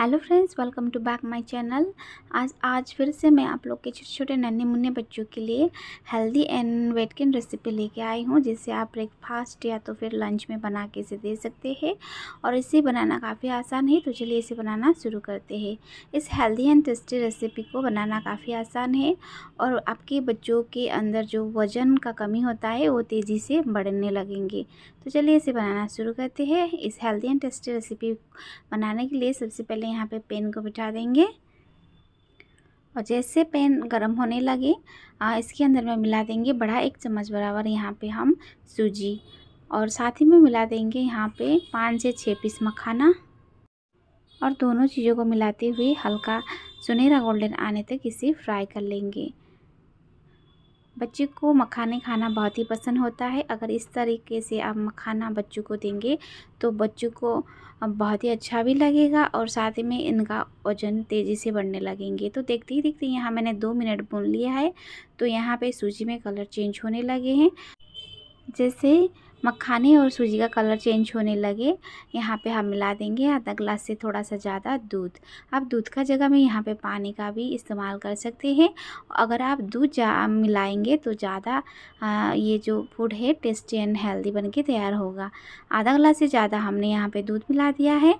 hello friends welcome to back my channel आज आज फिर से मैं आप लोग के छोटे छोटे नन्हे मुन्ने बच्चों के लिए हेल्दी एंड गेन रेसिपी लेके आई हूँ जिसे आप ब्रेकफास्ट या तो फिर लंच में बना के इसे दे सकते हैं और इसे बनाना काफ़ी आसान है तो चलिए इसे बनाना शुरू करते हैं इस हेल्दी एंड टेस्टी रेसिपी को बनाना काफ़ी आसान है और आपके बच्चों के अंदर जो वजन का कमी होता है वो तेज़ी से बढ़ने लगेंगे तो चलिए इसे बनाना शुरू करते हैं इस हेल्दी एंड टेस्टी रेसिपी बनाने के लिए सबसे पहले पहले यहाँ पे पेन को बिठा देंगे और जैसे पेन गर्म होने लगे आ, इसके अंदर में मिला देंगे बड़ा एक चम्मच बराबर यहाँ पे हम सूजी और साथ ही में मिला देंगे यहाँ पे पाँच से छः पीस मखाना और दोनों चीज़ों को मिलाते हुए हल्का सुनहरा गोल्डन आने तक इसे फ्राई कर लेंगे बच्चे को मखाने खाना बहुत ही पसंद होता है अगर इस तरीके से आप मखाना बच्चों को देंगे तो बच्चों को बहुत ही अच्छा भी लगेगा और साथ में इनका वजन तेज़ी से बढ़ने लगेंगे तो देखते ही देखते यहाँ मैंने दो मिनट बुन लिया है तो यहाँ पे सूजी में कलर चेंज होने लगे हैं जैसे मखाने और सूजी का कलर चेंज होने लगे यहाँ पे हम मिला देंगे आधा ग्लास से थोड़ा सा ज़्यादा दूध आप दूध का जगह में यहाँ पे पानी का भी इस्तेमाल कर सकते हैं अगर आप दूध मिलाएंगे तो ज़्यादा ये जो फूड है टेस्टी एंड हेल्दी बन के तैयार होगा आधा ग्लास से ज़्यादा हमने यहाँ पर दूध मिला दिया है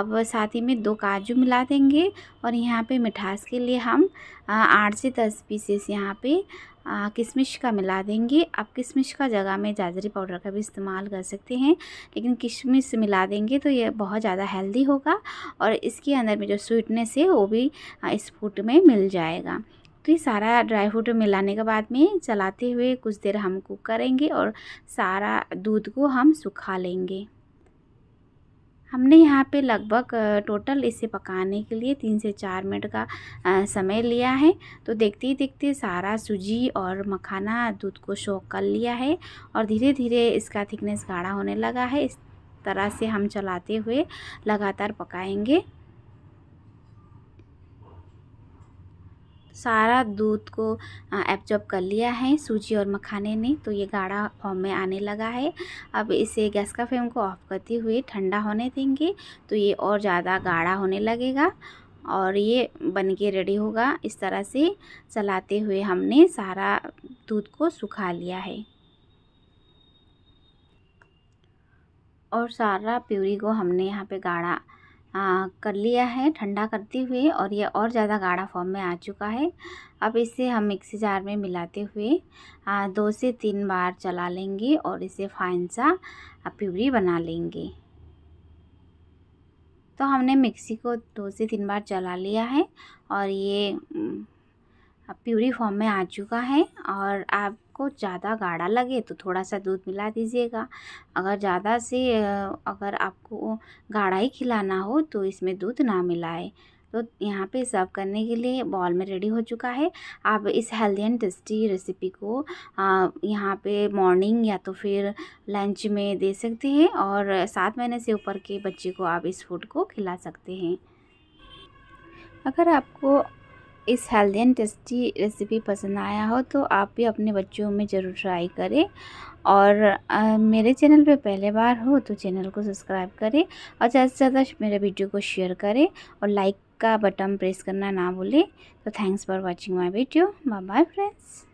अब साथ ही में दो काजू मिला देंगे और यहाँ पर मिठास के लिए हम आठ से दस पीसेस यहाँ पर किशमिश का मिला देंगे आप किशमिश का जगह में जाजरी पाउडर का भी इस्तेमाल कर सकते हैं लेकिन किशमिश मिला देंगे तो ये बहुत ज़्यादा हेल्दी होगा और इसके अंदर में जो स्वीटनेस है वो भी इस फूड में मिल जाएगा तो ये सारा ड्राई फ्रूट मिलाने के बाद में चलाते हुए कुछ देर हम कुक करेंगे और सारा दूध को हम सुखा लेंगे हमने यहाँ पे लगभग टोटल इसे पकाने के लिए तीन से चार मिनट का समय लिया है तो देखते ही देखते सारा सूजी और मखाना दूध को शोक कर लिया है और धीरे धीरे इसका थिकनेस गाढ़ा होने लगा है इस तरह से हम चलाते हुए लगातार पकाएंगे सारा दूध को एब्जॉर्ब कर लिया है सूजी और मखाने ने तो ये गाढ़ा फॉर्म में आने लगा है अब इसे गैस का फ्लेम को ऑफ करते हुए ठंडा होने देंगे तो ये और ज़्यादा गाढ़ा होने लगेगा और ये बन के रेडी होगा इस तरह से चलाते हुए हमने सारा दूध को सुखा लिया है और सारा प्यूरी को हमने यहाँ पे गाढ़ा आ, कर लिया है ठंडा करते हुए और ये और ज़्यादा गाढ़ा फॉर्म में आ चुका है अब इसे हम मिक्सी जार में मिलाते हुए आ, दो से तीन बार चला लेंगे और इसे फाइन सा प्यूरी बना लेंगे तो हमने मिक्सी को दो से तीन बार चला लिया है और ये हम्म, प्यूरी फॉर्म में आ चुका है और आप आपको ज़्यादा गाढ़ा लगे तो थोड़ा सा दूध मिला दीजिएगा अगर ज़्यादा से अगर आपको गाढ़ा ही खिलाना हो तो इसमें दूध ना मिलाए तो यहाँ पे सर्व करने के लिए बॉल में रेडी हो चुका है आप इस हेल्दी एंड टेस्टी रेसिपी को यहाँ पे मॉर्निंग या तो फिर लंच में दे सकते हैं और सात महीने से ऊपर के बच्चे को आप इस फूड को खिला सकते हैं अगर आपको इस हेल्दी एंड टेस्टी रेसिपी पसंद आया हो तो आप भी अपने बच्चों में ज़रूर ट्राई करें और आ, मेरे चैनल पे पहले बार हो तो चैनल को सब्सक्राइब करें और ज़्यादा से ज़्यादा मेरे वीडियो को शेयर करें और लाइक का बटन प्रेस करना ना भूलें तो thanks for watching my video bye bye friends